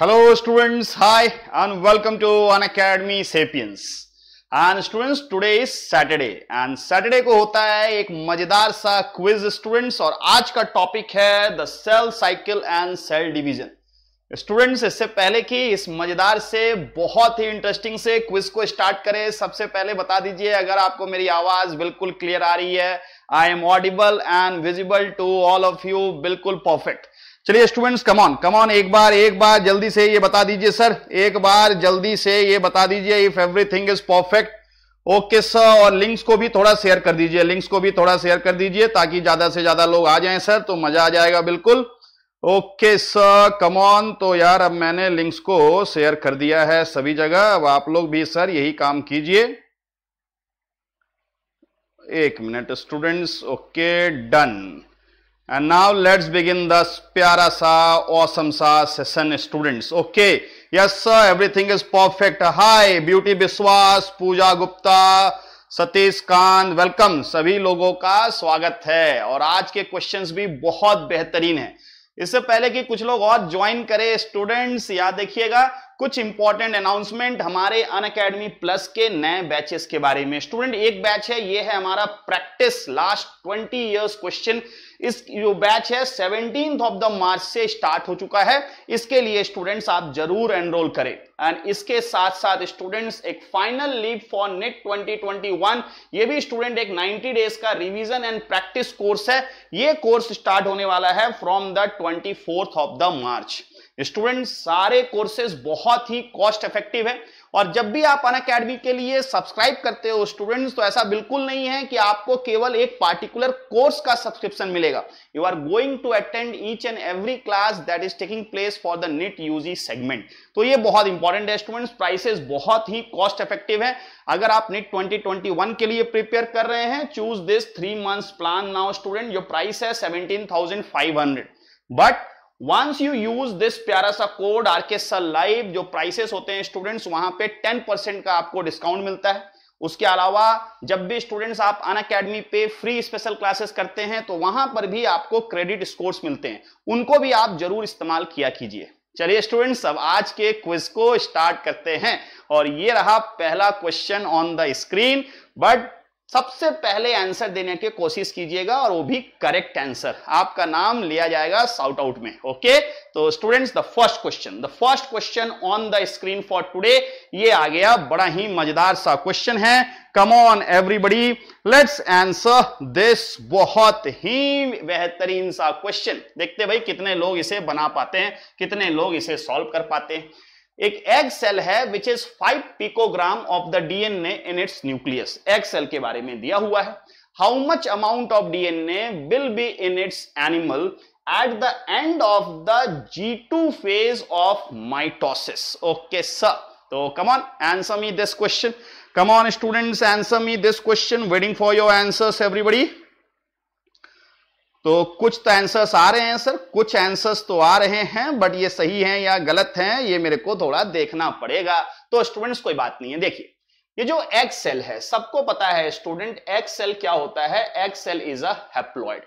Hello students, hi and welcome to An Academy Sapiens. And students, today is Saturday. And Saturday को होता है एक मजेदार सा क्विज स्टूडेंट्स और आज का टॉपिक है the cell cycle and cell division students इससे पहले कि इस मजेदार से बहुत ही इंटरेस्टिंग से क्विज को स्टार्ट करें सबसे पहले बता दीजिए अगर आपको मेरी आवाज बिल्कुल क्लियर आ रही है I am audible and visible to all of you बिल्कुल परफेक्ट चलिए स्टूडेंट्स कमॉन कमॉन एक बार एक बार जल्दी से ये बता दीजिए सर एक बार जल्दी से ये बता दीजिए if everything is perfect okay sir और लिंक्स को भी थोड़ा शेयर कर दीजिए लिंक्स को भी थोड़ा शेयर कर दीजिए ताकि ज्यादा से ज्यादा लोग आ जाए सर तो मजा आ जाएगा बिल्कुल ओके सर कमॉन तो यार अब मैंने लिंक्स को शेयर कर दिया है सभी जगह अब आप लोग भी सर यही काम कीजिए एक minute students okay done And now let's begin the pyara sa, awesome sa session students. Okay. Yes sir, everything is perfect. Hi, Beauty Biswas, Pooja Gupta, Satish Kant welcome सभी लोगों का स्वागत है और आज के क्वेश्चंस भी बहुत बेहतरीन हैं इससे पहले कि कुछ लोग और ज्वाइन करें स्टूडेंट्स याद देखिएगा कुछ इंपॉर्टेंट अनाउंसमेंट हमारे अन अकेडमी प्लस के नए बैचेस के बारे में स्टूडेंट एक बैच है ये है हमारा practice last twenty years question इस जो बैच है सेवनटीन ऑफ द मार्च से स्टार्ट हो चुका है इसके लिए स्टूडेंट्स आप जरूर एनरोल करें एंड इसके साथ साथ स्टूडेंट्स एक फाइनल लीव फॉर नेट 2021 ये भी स्टूडेंट एक 90 डेज का रिवीजन एंड प्रैक्टिस कोर्स है ये कोर्स स्टार्ट होने वाला है from the twenty of the March student सारे कोर्सेज बहुत ही कॉस्ट इफेक्टिव है और जब भी आप अन अकेडमी के लिए सब्सक्राइब करते हो स्टूडेंट्स तो ऐसा बिल्कुल नहीं है कि आपको केवल एक पार्टिकुलर कोर्स का सब्सक्रिप्शन मिलेगा you are going to attend each and every class that is taking place for the NET UG segment तो ये बहुत इंपॉर्टेंट है स्टूडेंट्स प्राइसेस बहुत ही कॉस्ट इफेक्टिव है अगर आप नेट ट्वेंटी के लिए प्रिपेयर कर रहे हैं choose this three month plan now student जो प्राइस है 17,500 but once you use this प्यारा सा कोड आरके सर लाइव जो प्राइसेस होते हैं स्टूडेंट्स वहां पे 10 परसेंट का आपको डिस्काउंट मिलता है उसके अलावा जब भी स्टूडेंट्स आप अन अकेडमी पे फ्री स्पेशल क्लासेस करते हैं तो वहां पर भी आपको क्रेडिट स्कोर्स मिलते हैं उनको भी आप जरूर इस्तेमाल किया कीजिए चलिए स्टूडेंट्स अब आज के क्विज को स्टार्ट करते हैं और ये रहा पहला question on the screen but सबसे पहले आंसर देने की कोशिश कीजिएगा और वो भी करेक्ट आंसर आपका नाम लिया जाएगा साउट आउट में ओके तो students the first question the first question on the screen for today ये आ गया बड़ा ही मजेदार सा क्वेश्चन है come on everybody let's answer this बहुत ही बेहतरीन सा क्वेश्चन देखते भाई कितने लोग इसे बना पाते हैं कितने लोग इसे सॉल्व कर पाते हैं एक एग सेल है which is five picogram of the DNA in its nucleus egg cell के बारे में दिया हुआ है how much amount of DNA will be in its animal at the end of the G two phase of mitosis okay sir तो come on answer me this question come on students answer me this question waiting for your answers everybody तो कुछ तो answers आ रहे हैं sir कुछ answers तो आ रहे हैं बट ये सही हैं या गलत हैं ये मेरे को थोड़ा देखना पड़ेगा तो स्टूडेंट्स कोई बात नहीं है देखिए ये जो एक्स सेल है सबको पता है स्टूडेंट एक्स सेल क्या होता है एक्स सेल इज अप्लॉयड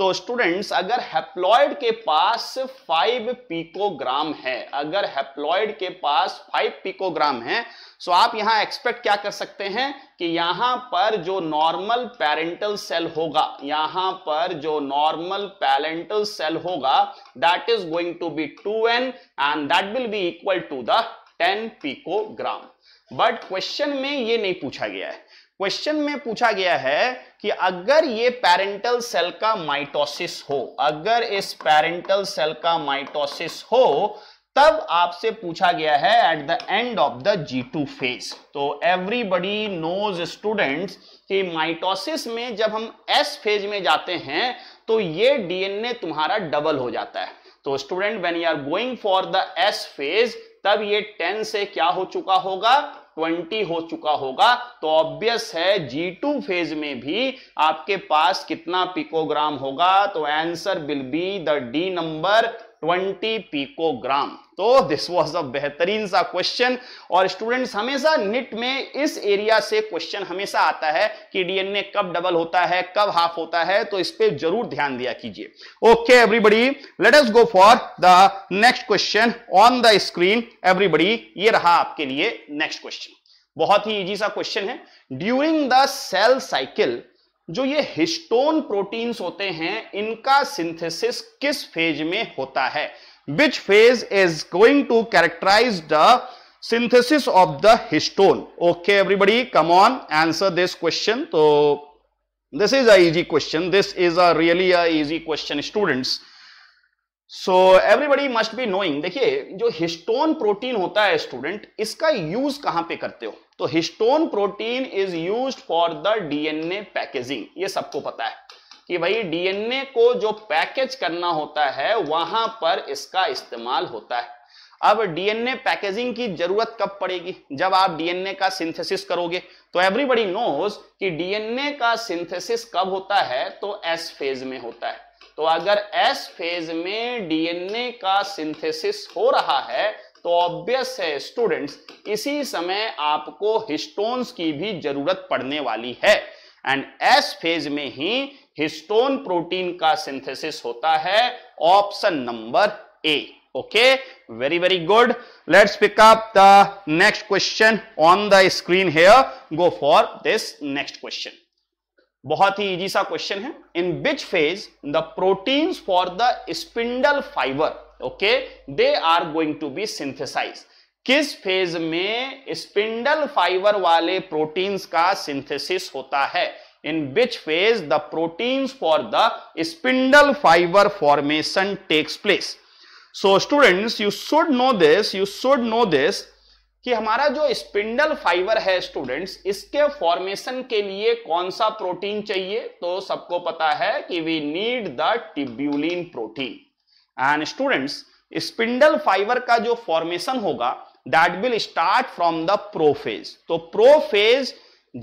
तो स्टूडेंट्स अगर हेप्लॉयड के पास फाइव पिकोग्राम है अगर हेप्लॉयड के पास फाइव पिकोग्राम है सो आप यहां एक्सपेक्ट क्या कर सकते हैं कि यहां पर जो नॉर्मल पेरेंटल सेल होगा यहां पर जो नॉर्मल पेरेंटल सेल होगा that is going to be two n and that will be equal to the ten picogram but question में ये नहीं पूछा गया है क्वेश्चन में पूछा गया है कि अगर ये पेरेंटल सेल का माइटोसिस हो अगर इस पेरेंटल सेल का माइटोसिस हो तब आपसे पूछा गया है at the end of the G two phase तो एवरीबडी नोज स्टूडेंट्स कि माइटोसिस में जब हम एस फेज में जाते हैं तो ये डीएनए तुम्हारा डबल हो जाता है तो student when you are going for the S phase तब ये टेन से क्या हो चुका होगा 20 हो चुका होगा तो ऑब्वियस है जी टू फेज में भी आपके पास कितना पिकोग्राम होगा तो answer will be the D number 20 picogram तो दिस वाज अ बेहतरीन सा क्वेश्चन और स्टूडेंट्स हमेशा निट में इस एरिया से क्वेश्चन हमेशा आता है कि डीएनए कब डबल होता है कब हाफ होता है तो इस पर जरूर ध्यान दिया कीजिए okay everybody let go for the next question on the screen everybody ये रहा आपके लिए नेक्स्ट क्वेश्चन बहुत ही इजी सा क्वेश्चन है ड्यूरिंग द सेल साइकिल जो ये हिस्टोन प्रोटीन्स होते हैं इनका सिंथेसिस किस फेज में होता है which phase is going to characterize the synthesis of the histone okay everybody come on answer this question तो this is easy question this is a really easy question students so everybody must be knowing देखिए जो histone protein होता है student इसका use कहां पे करते हो तो histone protein is use for the DNA packaging ये सबको पता है कि भाई डीएनए को जो पैकेज करना होता है वहां पर इसका इस्तेमाल होता है अब डीएनए पैकेजिंग की जरूरत कब पड़ेगी जब आप डीएनए का सिंथेसिस करोगे तो एवरीबडी नोज कि डीएनए का सिंथेसिस कब होता है तो एस फेज में होता है तो अगर एस फेज में डीएनए का सिंथेसिस हो रहा है तो ऑब्वियस है स्टूडेंट्स इसी समय आपको हिस्टोन्स की भी जरूरत पड़ने वाली है एंड एस फेज में ही हिस्टोन प्रोटीन का सिंथेसिस होता है option number A okay very very good let's pick up the next question on the screen here go for this next question बहुत ही इजी सा क्वेश्चन है in which phase the proteins for the spindle fiber okay they are going to be synthesize किस phase में spindle fiber वाले proteins का synthesis होता है in which phase the proteins for the spindle fiber formation takes place so students you should know this you should know this कि हमारा जो spindle fiber है स्टूडेंट्स इसके फॉर्मेशन के लिए कौन सा प्रोटीन चाहिए तो सबको पता है कि we need the tubulin protein and students spindle fibre का जो फॉर्मेशन होगा that will start from the prophase तो प्रोफेज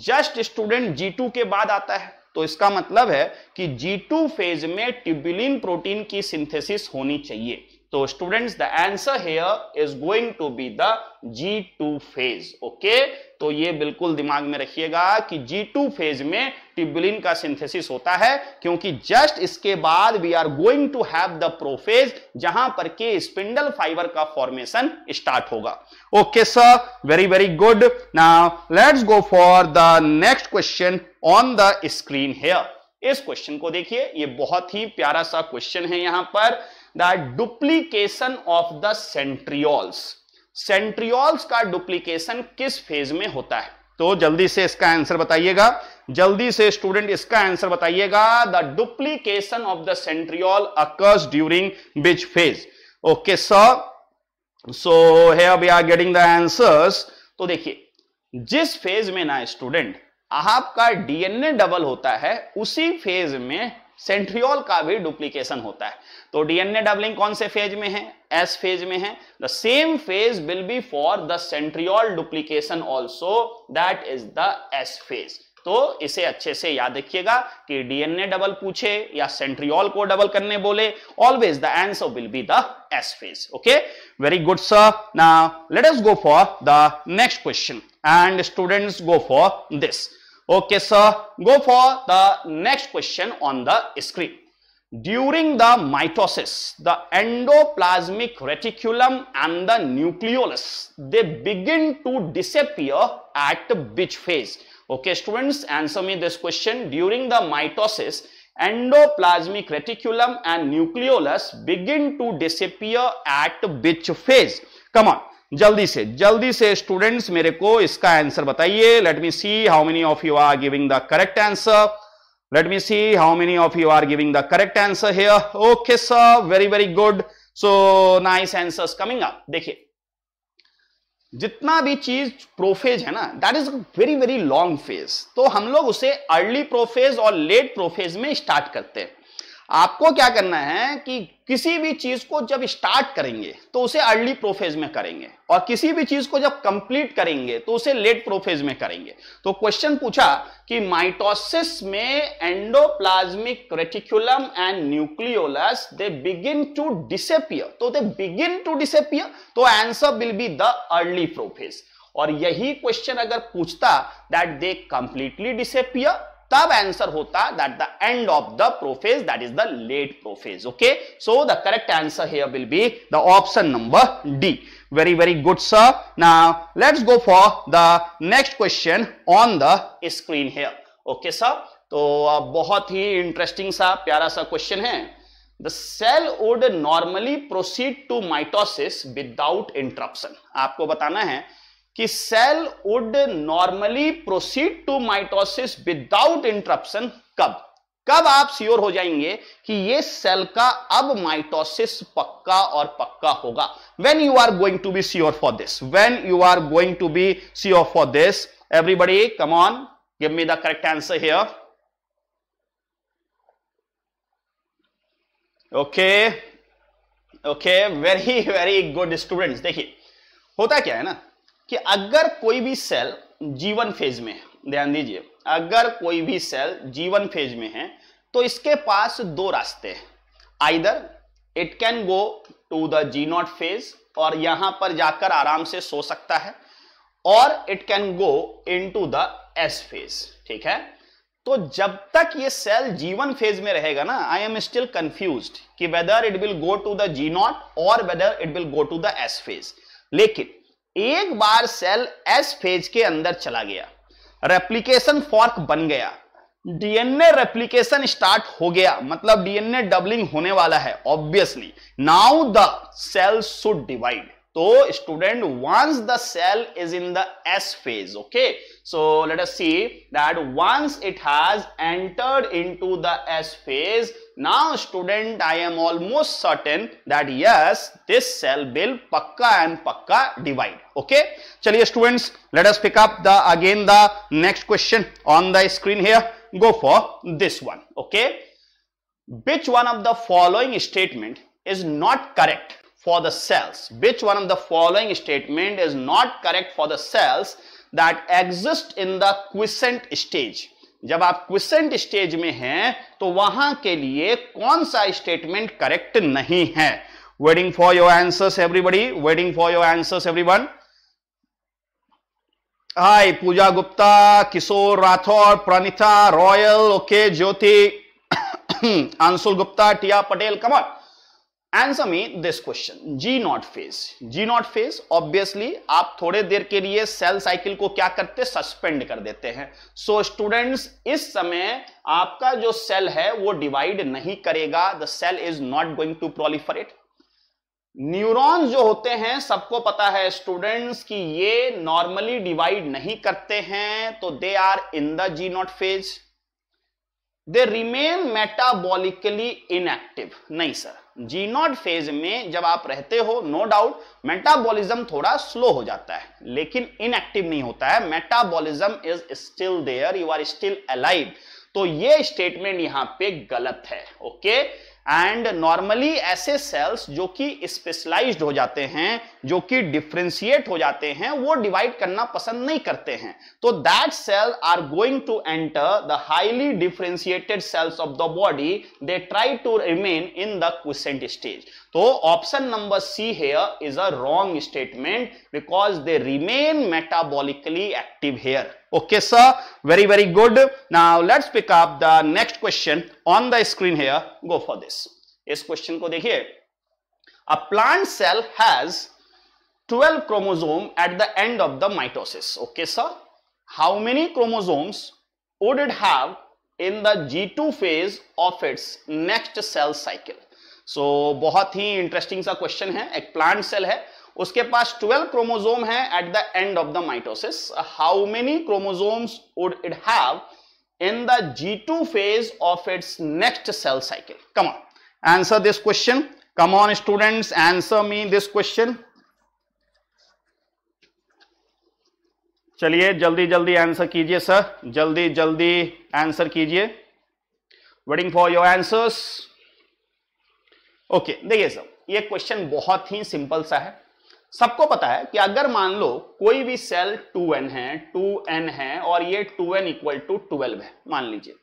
जस्ट स्टूडेंट टू के बाद आता है तो इसका मतलब है कि टू फेज में टिब्यूलिन प्रोटीन की सिंथेसिस होनी चाहिए तो students the answer here is going to be the G two phase okay तो ये बिल्कुल दिमाग में रखिएगा कि G2 फेज में टिबुलिन का सिंथेसिस होता है क्योंकि जस्ट इसके बाद we are going to have the prophase जहां पर के स्पिंडल फाइबर का फॉर्मेशन स्टार्ट होगा okay sir very very good now let's go for the next question on the screen here इस क्वेश्चन को देखिए ये बहुत ही प्यारा सा क्वेश्चन है यहां पर that duplication of the centrioles centrioles का डुप्लीकेशन किस फेज में होता है तो जल्दी से इसका आंसर बताइएगा जल्दी से स्टूडेंट इसका आंसर बताइएगा the duplication of the centriole occurs during which phase okay sir so है we are getting the answers तो देखिए जिस फेज में ना स्टूडेंट आपका डीएनए डबल होता है उसी फेज में सेंट्रियोल का भी डुप्लीकेशन होता है तो डीएनए डबलिंग कौन से फेज में है एस फेज में है the same phase will be for the centriole duplication also that is the S phase तो इसे अच्छे से याद रखिएगा कि डीएनए डबल पूछे या सेंट्रियोल को डबल करने बोले always the answer will be the S phase okay very good sir now let us go for the next question and students go for this okay sir go for the next question on the screen During the mitosis, the endoplasmic reticulum and the nucleolus, they begin to disappear at which phase? Okay, students, answer me this question. During the mitosis, endoplasmic reticulum and nucleolus begin to disappear at which phase? Come on, जल्दी से, जल्दी से students मेरे को इसका answer बताइए. Let me see how many of you are giving the correct answer. let me see how many of you are giving the correct answer here okay sir very very good so nice answers coming up देखिए जितना भी चीज prophase है ना that is very very long phase तो हम लोग उसे अर्ली प्रोफेज और लेट प्रोफेज में स्टार्ट करते हैं आपको क्या करना है कि किसी भी चीज को जब स्टार्ट करेंगे तो उसे अर्ली प्रोफेज में करेंगे और किसी भी चीज को जब कंप्लीट करेंगे तो उसे लेट प्रोफेज में करेंगे तो क्वेश्चन पूछा कि माइटोसिस में endoplasmic reticulum and nucleolus they begin to disappear तो दे बिगिन टू डिसेपियर तो answer will be the early prophase और यही क्वेश्चन अगर पूछता दैट दे कंप्लीटली डिसेपियर तब आंसर होता that the end of the prophase that is the late prophase okay so the correct answer here will be the option number D Very, very good, sir. Now, let's go for the next question on the screen here. Okay, sir. तो बहुत ही interesting सा प्यारा सा question है the cell would normally proceed to mitosis without interruption आपको बताना है कि cell would normally proceed to mitosis without interruption कब कब आप श्योर हो जाएंगे कि ये सेल का अब माइटोसिस पक्का और पक्का होगा when you are going to be sure for this when you are going to be sure for this everybody come on give me the correct answer here okay okay very very good students देखिए होता क्या है ना कि अगर कोई भी cell जीवन फेज में है ध्यान दीजिए अगर कोई भी सेल जीवन फेज में है तो इसके पास दो रास्ते हैं either it can go to the G nought phase और यहां पर जाकर आराम से सो सकता है और it can go into the S phase ठीक है तो जब तक ये सेल जीवन फेज में रहेगा ना आई एम स्टिल कंफ्यूज कि whether it will go to the G nought और whether it will go to the S phase लेकिन एक बार सेल एस फेज के अंदर चला गया रेप्लीकेशन फॉर्क बन गया डीएनए रेप्लीकेशन स्टार्ट हो गया मतलब डीएनए डबलिंग होने वाला है obviously now the cell should divide So student, once the cell is in the S phase, okay. So let us see that once it has entered into the S phase, now student, I am almost certain that yes, this cell will paka and paka divide, okay. Chaliye students, let us pick up the again the next question on the screen here. Go for this one, okay. Which one of the following statement is not correct? for the cells. Which one of the following statement is not correct for the cells that exist in the quiescent stage? जब आप question stage में हैं तो वहां के लिए कौन सा स्टेटमेंट करेक्ट नहीं है waiting for your answers everybody waiting for your answers everyone hi Pooja Gupta Kishore Rathore Pranita Royal okay Jyoti Anshul Gupta Tia Patel Qamar answer me this question G nought phase G nought phase obviously आप थोड़े देर के लिए सेल साइकिल को क्या करते सस्पेंड कर देते हैं सो so, स्टूडेंट्स इस समय आपका जो सेल है वो डिवाइड नहीं करेगा the cell is not going to proliferate neurons जो होते हैं सबको पता है स्टूडेंट्स कि ये नॉर्मली डिवाइड नहीं करते हैं तो they are in the G nought phase they remain metabolically inactive नहीं सर जीनोड फेज में जब आप रहते हो नो डाउट मेटाबॉलिज्म थोड़ा स्लो हो जाता है लेकिन इनएक्टिव नहीं होता है metabolism is still there you are still alive तो ये स्टेटमेंट यहां पे गलत है ओके एंड नॉर्मली ऐसे सेल्स जो कि स्पेशलाइज्ड हो जाते हैं जो कि डिफ्रेंशिएट हो जाते हैं वो डिवाइड करना पसंद नहीं करते हैं तो that cell are going to enter the highly differentiated cells of the body they try to remain in the question stage तो option number C here is a wrong statement because they remain metabolically active here okay sir very very good now let's pick up the next question on the screen here go for this इस question को देखिए a plant cell has 12 chromosome at the end of the mitosis. Okay, sir. How many chromosomes would it have in the G2 phase of its next cell cycle? so, बहुत interesting, interesting सा question है एक plant cell has 12 chromosomes at the end of the mitosis. How many chromosomes would it have in the G2 phase of its next cell cycle? Come on, answer this question. Come on students, answer me this question. चलिए जल्दी जल्दी answer कीजिए sir जल्दी जल्दी answer कीजिए waiting for your answers okay देखिए sir ये question बहुत ही सिंपल सा है सबको पता है कि अगर मान लो कोई भी सेल 2n है 2n है और ये 2n N equal to twelve है मान लीजिए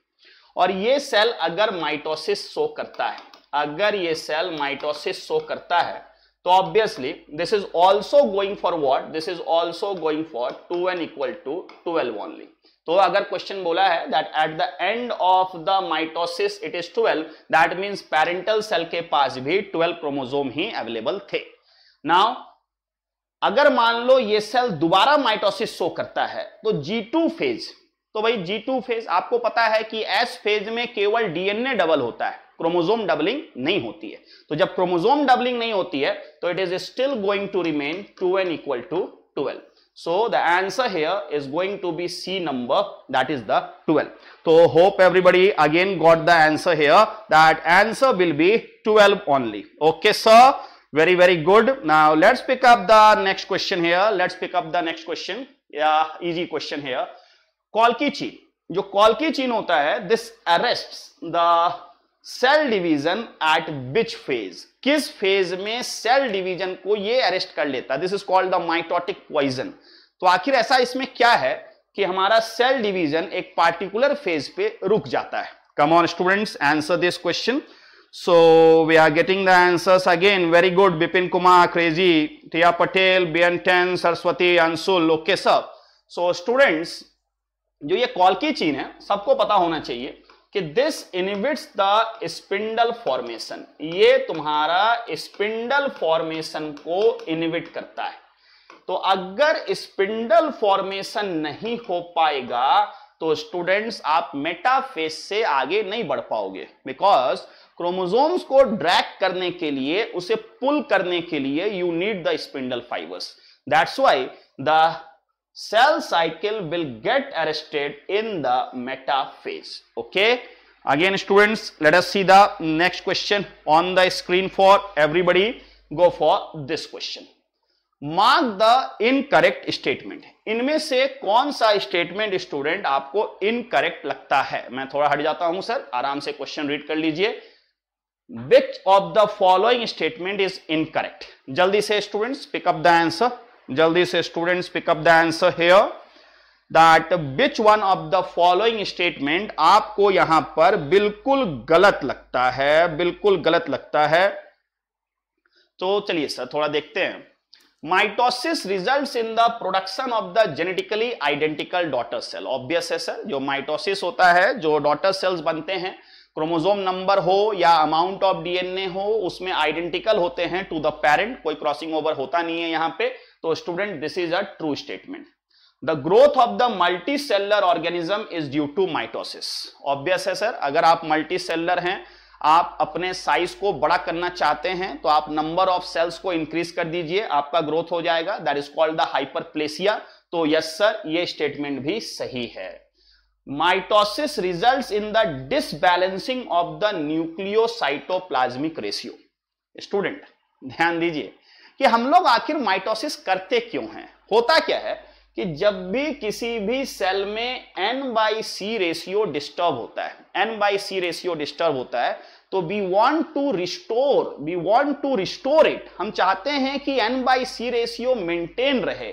और ये सेल अगर माइटोसिस शो करता है अगर ये सेल माइटोसिस शो करता है तो obviously this is also going for what this is also going for two n equal to twelve only तो अगर क्वेश्चन बोला है that at the end of the mitosis it is twelve that means parental cell के पास भी twelve chromosome ही available थे now अगर मान लो ये सेल दोबारा माइटोसिस शो करता है तो G2 फेज तो भाई G2 फेज आपको पता है कि S फेज में केवल डीएनए डबल होता है क्रोमोजोम डबलिंग नहीं होती है तो जब क्रोमोजोम डबलिंग नहीं होती है तो it is still going to remain two n equal to twelve so the answer here is going to be C number that is the twelve तो hope everybody again got the answer here that answer will be twelve only okay sir very very good now let's pick up the next question here let's pick up the next question yeah easy question here call jo चीन hota hai this arrests the cell division at which phase किस phase में cell division को ये arrest कर लेता this is called the mitotic poison तो आखिर ऐसा इसमें क्या है कि हमारा सेल डिवीजन एक पार्टिकुलर फेज पे रुक जाता है come on students answer this question so we are getting the answers again very good Bipin Kumar crazy Tia Patel B ten Saraswati Anshul okay sir so students जो ये कॉल की चीन है सबको पता होना चाहिए कि this inhibits the spindle formation ये तुम्हारा स्पिंडल फॉर्मेशन को इनिबिट करता है तो अगर स्पिंडल फॉर्मेशन नहीं हो पाएगा तो स्टूडेंट्स आप मेटाफेस से आगे नहीं बढ़ पाओगे बिकॉज क्रोमोजोम्स को ड्रैग करने के लिए उसे पुल करने के लिए you need the spindle fibres that's why the cell cycle will get arrested in the metaphase okay again students let us see the next question on the screen for everybody go for this question mark the incorrect statement इनमें से कौन सा statement student आपको incorrect लगता है मैं थोड़ा हट जाता हूं सर आराम से क्वेश्चन रीड कर लीजिए which of the following statement is incorrect जल्दी से स्टूडेंट्स पिकअप द आंसर जल्दी से students pick up the answer here that which one of the following statement आपको यहां पर बिल्कुल गलत लगता है बिल्कुल गलत लगता है तो चलिए सर थोड़ा देखते हैं mitosis results in the production of the genetically identical daughter cell obvious है सर जो माइटोसिस होता है जो डॉटर सेल्स बनते हैं क्रोमोजोम नंबर हो या अमाउंट ऑफ डीएनए हो उसमें आइडेंटिकल होते हैं टू द पेरेंट कोई क्रॉसिंग ओवर होता नहीं है यहाँ पे तो student this is a true statement the growth of the multi cellular organism is due to mitosis obvious है सर अगर आप मल्टी सेलर हैं आप अपने साइज को बड़ा करना चाहते हैं तो आप नंबर ऑफ सेल्स को इंक्रीज कर दीजिए आपका ग्रोथ हो जाएगा that is called the hyperplasia तो यस सर ये स्टेटमेंट भी सही है mitosis result in the disbalancing of the nucleocytoplasmic ratio student ध्यान दीजिए कि हम लोग आखिर माइटोसिस करते क्यों हैं होता क्या है कि जब भी किसी भी सेल में N by C ratio disturb होता है N by C ratio disturb होता है तो we want to restore we want to restore it हम चाहते हैं कि N by C ratio maintain रहे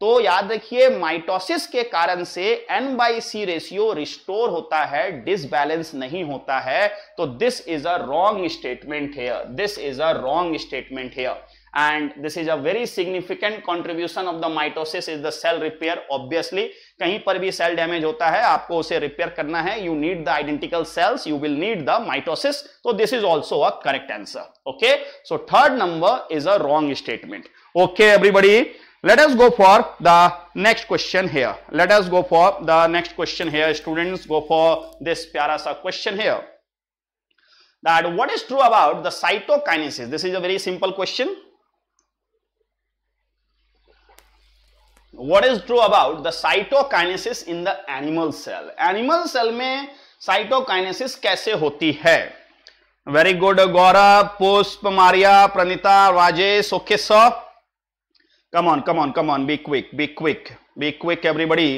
तो याद रखिए माइटोसिस के कारण से N by C ratio restore होता है डिसबैलेंस नहीं होता है तो this is a wrong statement here this is a wrong statement here and this is a very significant contribution of the mitosis is the cell repair obviously कहीं पर भी cell damage होता है आपको उसे repair करना है you need the identical cells you will need the mitosis so this is also a correct answer okay so third number is a wrong statement okay everybody let us go for the next question here let us go for the next question here students go for this प्यारा सा question here that what is true about the cytokinesis this is a very simple question what is true about the cytokinesis in the animal cell animal cell में cytokinesis कैसे होती है very good Gaurav Pushp Maria Pranita Rajesh okay sir come on come on come on be quick be quick be quick everybody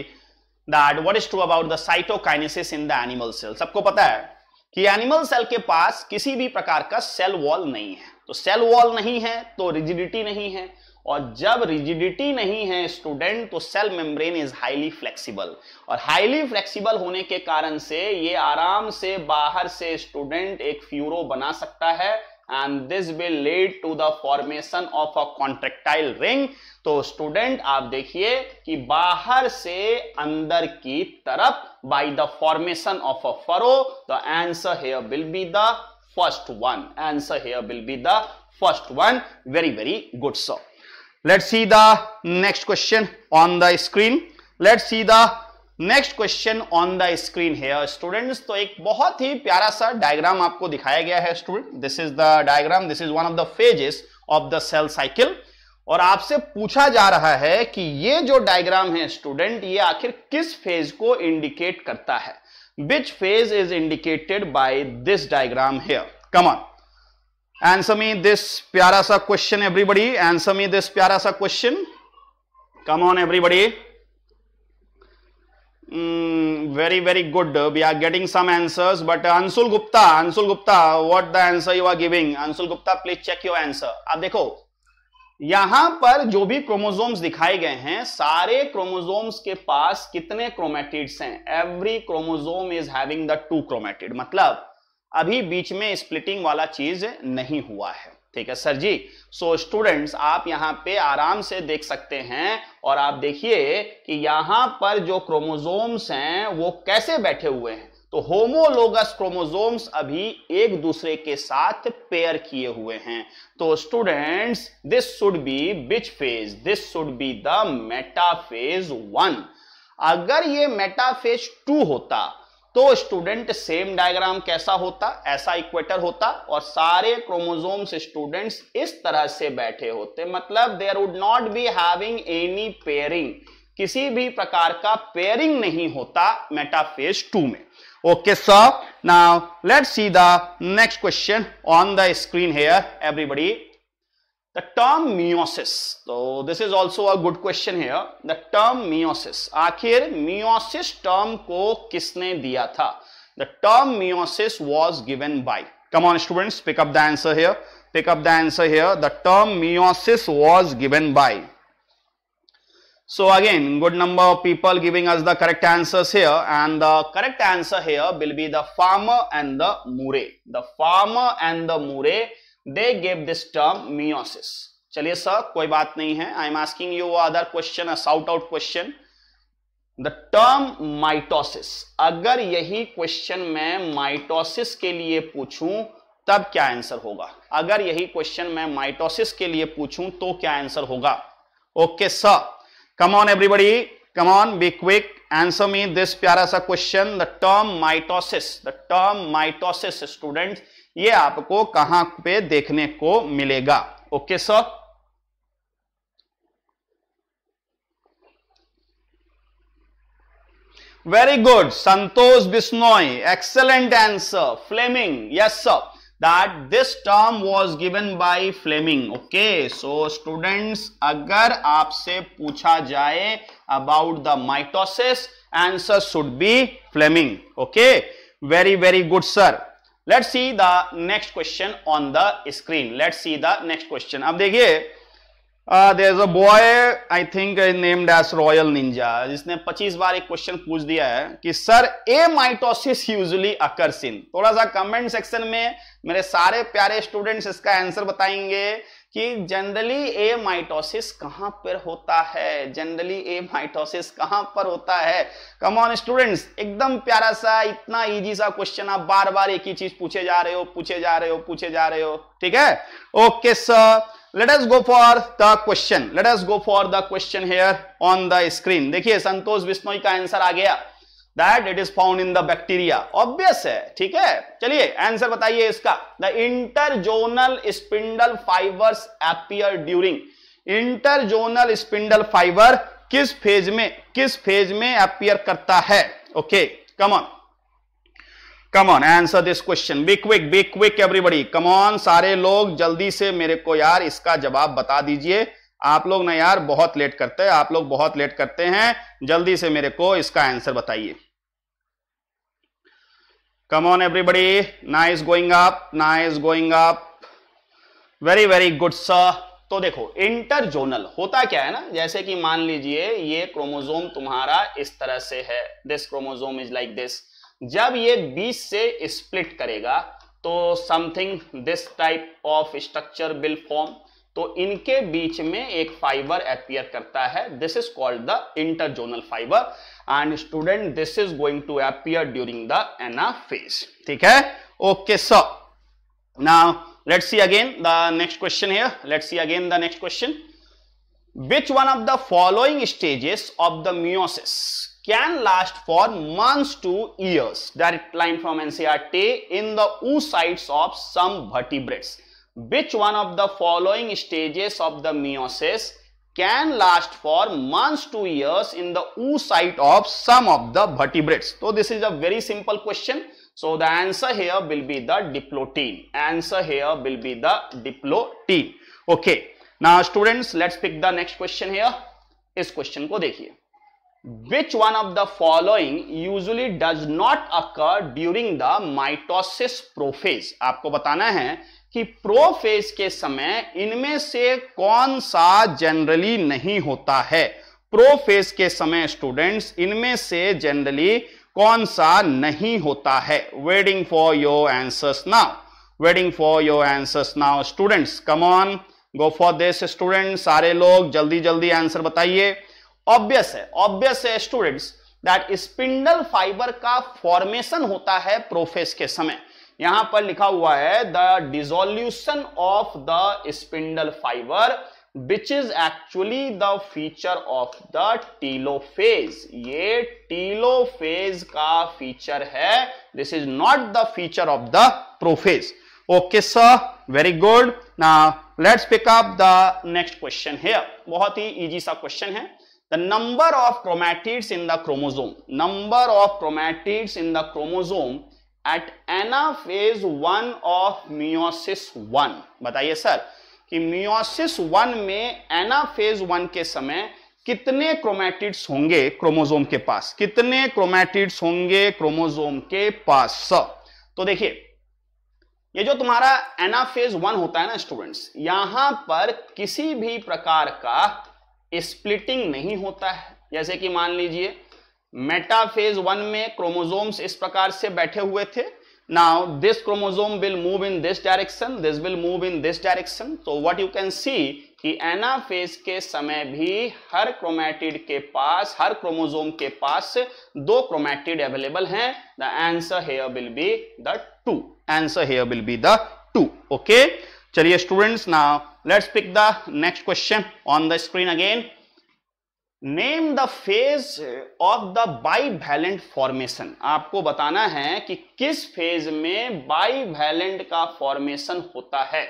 that what is true about the cytokinesis in the animal cell सबको पता है कि animal cell के पास किसी भी प्रकार का cell wall नहीं है तो सेल वॉल नहीं है तो रिजिडिटी नहीं है और जब रिजिडिटी नहीं है स्टूडेंट तो cell membrane is highly flexible और हाईली फ्लेक्सिबल होने के कारण से ये आराम से बाहर से स्टूडेंट एक फ्यूरो बना सकता है and this will lead to the formation of a contractile ring तो स्टूडेंट आप देखिए कि बाहर से अंदर की तरफ by the formation of a furrow the answer here will be the first one answer here will be the first one very very good sir let's see the next question on the screen let's see the next question on the screen है students तो एक बहुत ही प्यारा सा diagram आपको दिखाया गया है student this is the diagram this is one of the phases of the cell cycle और आपसे पूछा जा रहा है कि ये जो डायग्राम है स्टूडेंट ये आखिर किस फेज को इंडिकेट करता है which phase is indicated by this diagram here come answer me this प्यारा सा question everybody answer me this प्यारा सा question come on everybody very very good we are getting some answers but anshul gupta anshul gupta what the answer you are giving anshul gupta please check your answer आप देखो यहां पर जो भी chromosomes दिखाए गए हैं सारे क्रोमोसोम्स के पास कितने क्रोमेटिड्स हैं every chromosome is having the two chromatid मतलब अभी बीच में स्प्लिटिंग वाला चीज नहीं हुआ है ठीक है sir ji so so students आप यहां पे आराम से देख सकते हैं और आप देखिए कि यहां पर जो क्रोमोजोम्स हैं वो कैसे बैठे हुए हैं तो होमोलोगस क्रोमोजोम्स अभी एक दूसरे के साथ पेयर किए हुए हैं तो students this should be which phase this should be the metaphase one अगर ये मेटाफेज टू होता तो स्टूडेंट सेम डायग्राम कैसा होता ऐसा इक्वेटर होता और सारे क्रोमोजोम्स स्टूडेंट्स इस तरह से बैठे होते मतलब there would not be having any pairing किसी भी प्रकार का पेयरिंग नहीं होता मेटाफेज टू में okay so now let see the next question on the screen here everybody The term meiosis, so this is also a good question here. The term meiosis, Akhir meiosis term ko kisne diya tha? The term meiosis was given by. Come on students, pick up the answer here. Pick up the answer here. The term meiosis was given by. So again, good number of people giving us the correct answers here and the correct answer here will be the farmer and the mure. The farmer and the mure they gave this term meiosis चलिए sir कोई बात नहीं है I am asking you other question shout out question the term mitosis अगर यही question मैं mitosis के लिए पूछूं तब क्या आंसर होगा अगर यही क्वेश्चन मैं माइटोसिस के लिए पूछूं तो क्या आंसर होगा okay sir come on everybody come on be quick answer me this प्यारा सा question the term mitosis the term mitosis student ये आपको कहां पे देखने को मिलेगा okay sir very good Santosh Bishnoi excellent answer Flemming yes sir that this term was given by Fleming. Okay, so students, अगर आपसे पूछा जाए about the mitosis, answer should be Fleming. Okay, very very good sir. Let's see the next question on the screen. Let's see the next question. अब देखिए there a boy I think named S royal ninja जिसने 25 बार एक question पूछ दिया है कि sir a mitosis usually occurs in थोड़ा सा कमेंट सेक्शन में मेरे सारे प्यारे स्टूडेंट्स इसका आंसर बताएंगे कि जनरली ए माइटोसिस कहां पर होता है जनरली ए माइटोसिस कहां पर होता है कम ऑन स्टूडेंट्स एकदम प्यारा सा इतना इजी सा क्वेश्चन आप बार बार एक ही चीज पूछे जा रहे हो पूछे जा रहे हो पूछे जा रहे हो ठीक है okay sir let us go for the question let us go for the question here on the screen देखिए संतोष बिश्नोई का आंसर आ गया that it is found in the bacteria obvious है ठीक है चलिए आंसर बताइए इसका the interzonal spindle fibres appear during interzonal spindle fibre किस फेज में किस फेज में अपियर करता है okay come on come on answer this question B quick be quick everybody come on सारे लोग जल्दी से मेरे को यार इसका जवाब बता दीजिए आप लोग ना यार बहुत लेट करते हैं आप लोग बहुत लेट करते हैं जल्दी से मेरे को इसका आंसर बताइए come on everybody nice going up nice going up very very good sir तो देखो इंटर जोनल होता क्या है ना जैसे कि मान लीजिए ये क्रोमोजोम तुम्हारा इस तरह से है this chromosome is like this जब ये 20 से स्प्लिट करेगा तो something this type of structure will form तो इनके बीच में एक फाइबर अपियर करता है this is called the interzonal fibre and student this is going to appear during the anaphase ठीक है okay sir now let's see again the next question here let's see again the next question which one of the following stages of the meiosis can last for months to years. Direct line from NCRT in the oocytes of some vertebrates. Which one of the following stages of the meiosis can last for months to years in the oocyte of some of the vertebrates. So this is a very simple question. So the answer here will be the diplotene. Answer here will be the diplotene. Okay. ना students let's pick the next question है इस question को देखिए which one of the following usually does not occur during the mitosis prophase आपको बताना है कि prophase के समय इनमें से कौन सा जनरली नहीं होता है प्रोफेज के समय स्टूडेंट्स इनमें से जनरली कौन सा नहीं होता है waiting for your answers now waiting for your answers now students come on go for this student सारे लोग जल्दी जल्दी आंसर बताइए ऑब्वियस है ऑब्वियस है स्टूडेंट्स दैट स्पिंडल फाइबर का फॉर्मेशन होता है प्रोफेस के समय यहां पर लिखा हुआ है the dissolution of the spindle fibre which is actually the feature of the telophase ये टीलोफेज का फीचर है this is not the feature of the prophase okay sir very good now let's pick up the next question है बहुत ही easy सा question है the number of chromatids in the chromosome number of chromatids in the chromosome at anaphase one of meiosis one बताइए sir कि meiosis one में anaphase one के समय कितने क्रोमैटिड्स होंगे क्रोमोजोम के पास कितने क्रोमैटिड्स होंगे क्रोमोजोम के पास सर तो देखिए ये जो तुम्हारा एनाफेज वन होता है ना स्टूडेंट्स यहां पर किसी भी प्रकार का स्प्लिटिंग नहीं होता है जैसे कि मान लीजिए मेटाफेज वन में क्रोमोजोम्स इस प्रकार से बैठे हुए थे now this chromosome will move in this direction this will move in this direction तो व्हाट यू कैन सी कि एनाफेज के समय भी हर क्रोमैटिड के पास हर क्रोमोजोम के पास दो क्रोमैटिड अवेलेबल हैं the answer here will be the two answer here will be the 2 okay chaliye students now let's pick the next question on the screen again name the phase of the bivalent formation आपको बताना है कि किस phase में bivalent का formation होता है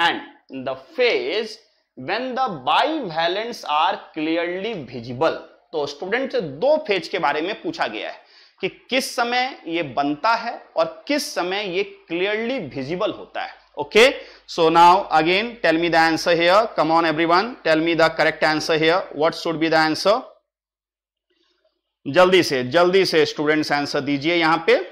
and the phase when the bivalents are clearly visible तो स्टूडेंट से दो फेज के बारे में पूछा गया है कि किस समय ये बनता है और किस समय ये क्लियरली विजिबल होता है okay so now again tell me the answer here come on every one tell me the correct answer here what should be the answer जल्दी से जल्दी से स्टूडेंट्स आंसर दीजिए यहां पर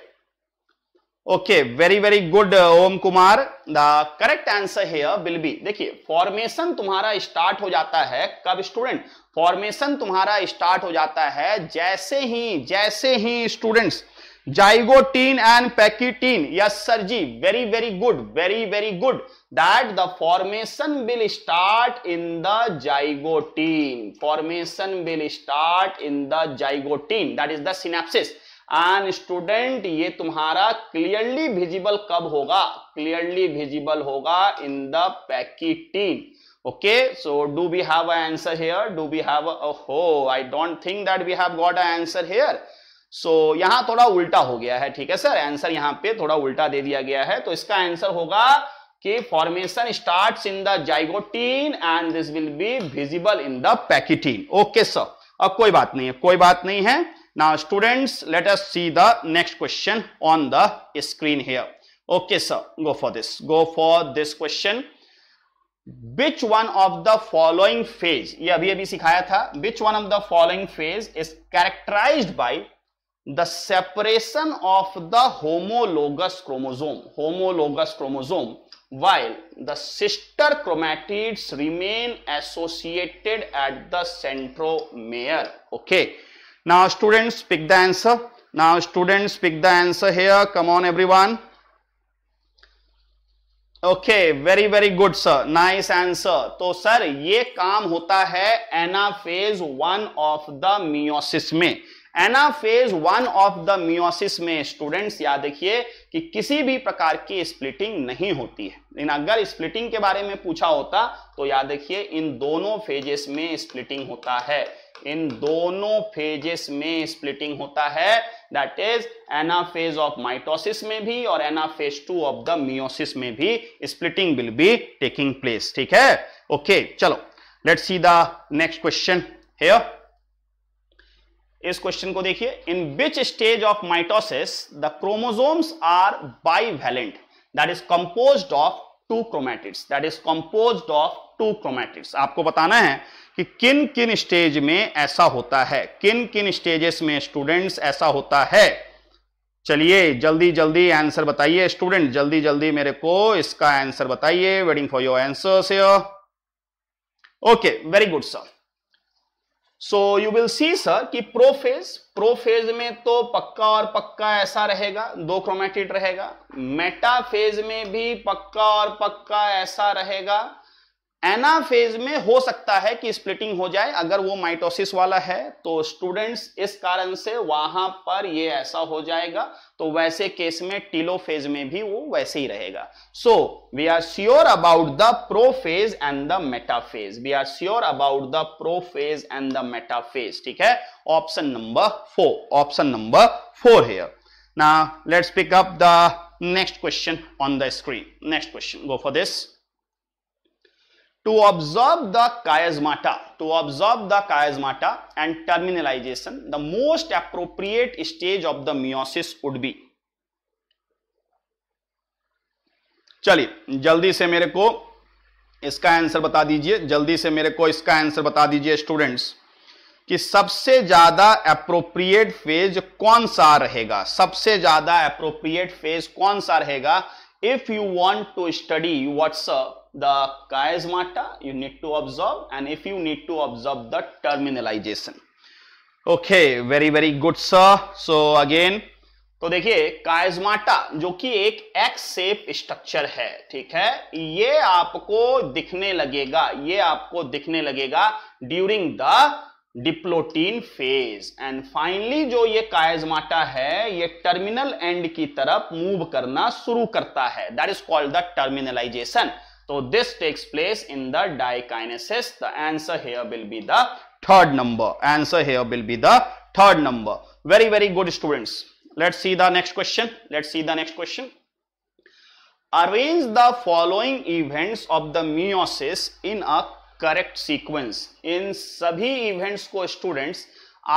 okay very very good Om Kumar the correct answer here will be देखिए formation तुम्हारा start हो जाता है कब स्टूडेंट फॉर्मेशन तुम्हारा स्टार्ट हो जाता है जैसे ही जैसे ही students zygotene and pachytene yes sir ji very very good very very good that the formation will start in the zygotene formation will start in the zygotene that is the synapsis and student ये तुम्हारा clearly visible कब होगा clearly visible होगा in the pachytene okay so do we have answer here do we have हो I don't think that we have got answer here so यहां थोड़ा उल्टा हो गया है ठीक है सर आंसर यहां पे थोड़ा उल्टा दे दिया गया है तो इसका आंसर होगा कि formation starts in the zygotene and this will be visible in the pachytene okay sir अब कोई बात नहीं है कोई बात नहीं है Now students, let us see the next question on the screen here. Okay sir, go for this. Go for this question. Which one of the following phase, Yeah, we have सिखाया which one of the following phase is characterized by the separation of the homologous chromosome, homologous chromosome, while the sister chromatids remain associated at the centromere, okay. now students pick the answer now students pick the answer here come on everyone okay very very good sir nice answer तो sir ये काम होता है phase one of the meiosis में anaphase one of the meiosis में students याद रखिए कि किसी भी प्रकार की स्प्लिटिंग नहीं होती है लेकिन अगर स्प्लिटिंग के बारे में पूछा होता तो याद रखिए इन दोनों फेजेस में स्प्लिटिंग होता है इन दोनों फेजेस में स्प्लिटिंग होता है that is anaphase of mitosis में भी और anaphase two of the meiosis में भी splitting will be taking place ठीक है ओके okay, चलो let's see the next question here इस क्वेश्चन को देखिए in which stage of mitosis the chromosomes are valent that is compose of two chromatids that is compose of two chromatids आपको बताना है कि किन किन स्टेज में ऐसा होता है किन किन स्टेजेस में स्टूडेंट्स ऐसा होता है चलिए जल्दी जल्दी आंसर बताइए स्टूडेंट जल्दी जल्दी मेरे को इसका आंसर बताइए वेडिंग फॉर योर आंसर से okay very good sir so you will see sir कि प्रोफेज प्रोफेज में तो पक्का और पक्का ऐसा रहेगा दो क्रोमेटिड रहेगा मेटाफेज में भी पक्का और पक्का ऐसा रहेगा एनाफेज में हो सकता है कि स्प्लिटिंग हो जाए अगर वो माइटोसिस वाला है तो स्टूडेंट्स इस कारण से वहां पर ये ऐसा हो जाएगा तो वैसे केस में टीलोफेज में भी वो वैसे ही रहेगा so we are sure about the prophase and the metaphase we are sure about the prophase and the metaphase ठीक है option number four option number four here ना let's pick up the next question on the screen next question go for this to observe the chiasmata to observe the chiasmata and terminalization the most appropriate stage of the meiosis would be चलिए जल्दी से मेरे को इसका answer बता दीजिए जल्दी से मेरे को इसका आंसर बता दीजिए स्टूडेंट्स कि सबसे ज्यादा अप्रोप्रिएट फेज कौन सा रहेगा सबसे ज्यादा अप्रोप्रिएट फेज कौन सा रहेगा if you want to study WhatsApp the chiasmata you need to observe and if you need to observe the terminalization okay very very good sir so again तो देखिए काइजमाटा जो कि एक एक्स सेप स्ट्रक्चर है ठीक है ये आपको दिखने लगेगा ये आपको दिखने लगेगा during the diplotene phase and finally जो ये कायजमाटा है ये टर्मिनल एंड की तरफ मूव करना शुरू करता है that is called the terminalization तो this takes place in the diakinesis the answer here will be the third number answer here will be the third number very very good students let see the next question let see the next question arrange the following events of the meiosis in a correct sequence इन सभी events को students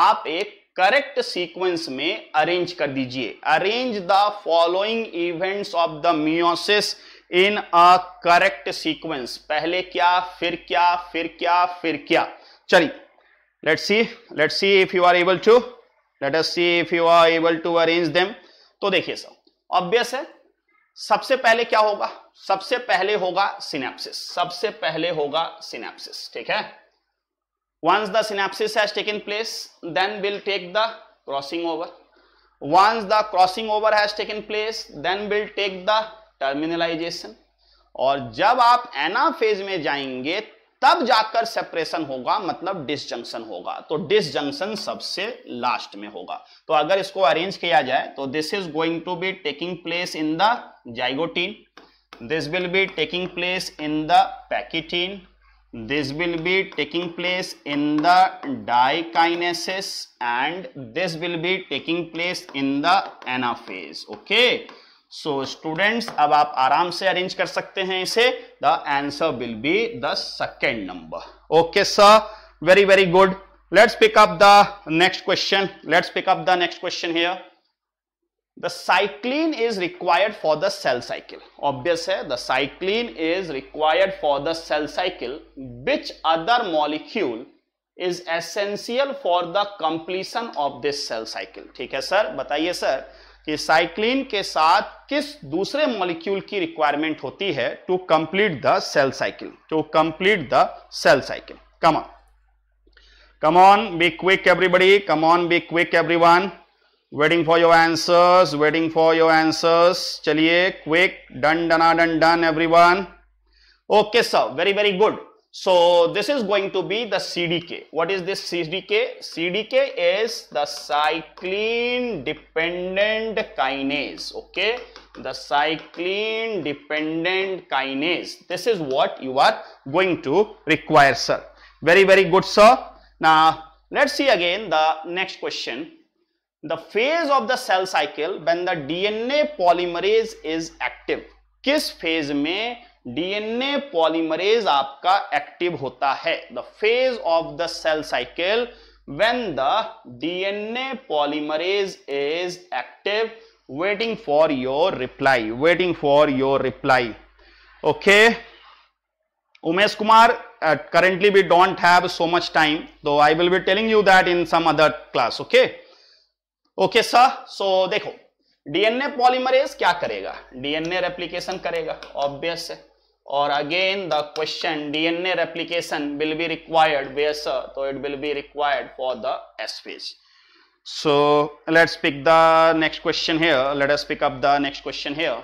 आप एक correct sequence में arrange कर दीजिए arrange the following events of the meiosis in a correct sequence पहले क्या फिर क्या फिर क्या फिर क्या चलिए let see let see if you are able to let's see if you are able to arrange them तो देखिए सर ऑब्वियस है सबसे पहले क्या होगा सबसे पहले होगा सिनेप्सिस सबसे पहले होगा सिनेप्सिस ठीक है once the synapsis has taken place then will take the crossing over once the crossing over has taken place then will take the terminalization और जब आप एनाफेज में जाएंगे तब जाकर सेपरेशन होगा मतलब डिसजंक्शन होगा तो डिसजंक्शन सबसे लास्ट में होगा तो अगर इसको अरेंज किया जाए तो this is going to be taking place in the zygotene this will be taking place in the pachytene this will be taking place in the dikinesis and this will be taking place in the anaphase okay so so, students अब आप आराम से arrange कर सकते हैं इसे the answer will be the second number okay sir very very good let's pick up the next question let's pick up the next question here the cycline is required for the cell cycle obvious hai the cycline is required for the cell cycle which other molecule is essential for the completion of this cell cycle theek hai sir bataiye sir कि cyclin के साथ किस दूसरे molecule की requirement होती है to complete the cell cycle to complete the cell cycle come on come on be quick everybody come on be quick everyone waiting for your answers waiting for your answers चलिए quick done डना done done everyone okay sir very very good So this is going to be the CDK. What is this CDK? CDK is the cyclin dependent kinase. Okay. The cyclin dependent kinase. This is what you are going to require, sir. Very, very good, sir. Now, let's see again the next question. The phase of the cell cycle when the DNA polymerase is active. किस phase में DNA polymerase आपका active होता है the phase of the cell cycle when the DNA polymerase is active waiting for your reply waiting for your reply okay Umesh Kumar currently we don't have so much time तो I will be telling you that in some other class okay okay sir so देखो DNA polymerase क्या करेगा DNA replication करेगा obvious है और again the question DNA replication will be required was तो it will be required for the S phase so let's pick the next question here let's pick up the next question here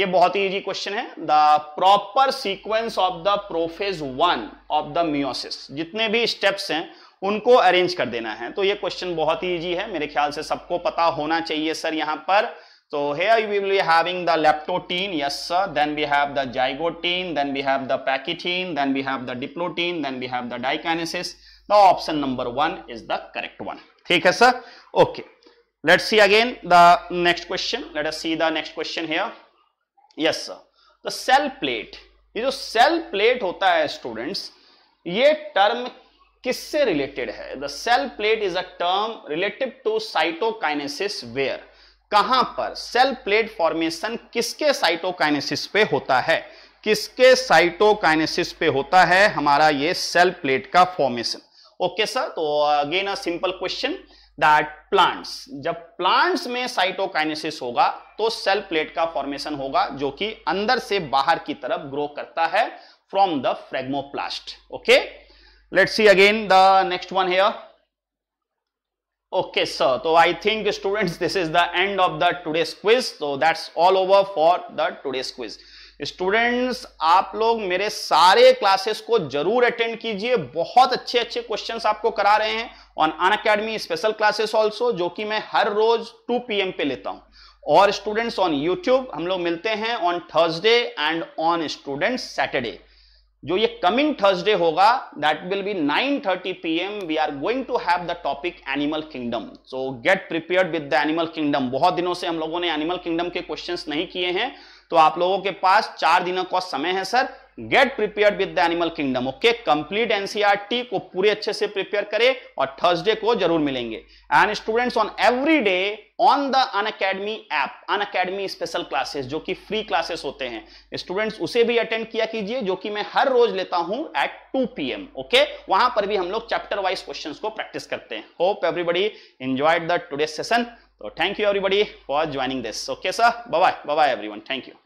ये बहुत ही easy question है the proper sequence of the prophase one of the meiosis जितने भी steps हैं उनको arrange कर देना है तो ये क्वेश्चन बहुत ही इजी है मेरे ख्याल से सबको पता होना चाहिए सर यहां पर So here we will be having the leptotene yes sir. Then we have the zygotene then we have the pachytene then we have the diplotene then we have the dikinesis. The option number one is the correct one. Okay sir. Okay. Let's see again the next question. Let us see the next question here. Yes sir. The cell plate. ये जो cell plate होता है students ये term किससे related है the cell plate is a term relative to cytokinesis where कहां पर cell plate formation किसके साइटोकाइनेसिस पे होता है किसके साइटोकाइनेसिस पे होता है हमारा ये सेल प्लेट का फॉर्मेशन ओके सर तो again a simple question that plants जब प्लांट्स में साइटोकाइनेसिस होगा तो सेल प्लेट का फॉर्मेशन होगा जो कि अंदर से बाहर की तरफ ग्रो करता है from the phragmoplast okay let's see again the next one here okay sir तो I think students this is the end of the today quiz तो that's all over for the today quiz students आप लोग मेरे सारे classes को जरूर attend कीजिए बहुत अच्छे अच्छे क्वेश्चंस आपको करा रहे हैं on Unacademy special classes also जो कि मैं हर रोज 2 पीएम पे लेता हूं और स्टूडेंट्स ऑन यूट्यूब हम लोग मिलते हैं on Thursday and on students Saturday जो ये कमिंग थर्सडे होगा that will be 9:30 thirty P M we are going to have the topic animal kingdom so get prepare with the animal kingdom बहुत दिनों से हम लोगों ने एनिमल किंगडम के क्वेश्चंस नहीं किए हैं तो आप लोगों के पास चार दिनों का समय है sir get prepare with the animal kingdom okay complete NCERT को पूरे अच्छे से प्रिपेयर करें और थर्सडे को जरूर मिलेंगे and students on every day on the Unacademy app Unacademy special classes जो कि फ्री क्लासेस होते हैं स्टूडेंट्स उसे भी अटेंड किया कीजिए जो कि मैं हर रोज लेता हूं at two P M okay वहां पर भी हम लोग चैप्टर वाइज क्वेश्चन को प्रैक्टिस करते हैं hope everybody enjoyed the today session तो thank you everybody for joining this okay sir bye bye one thank you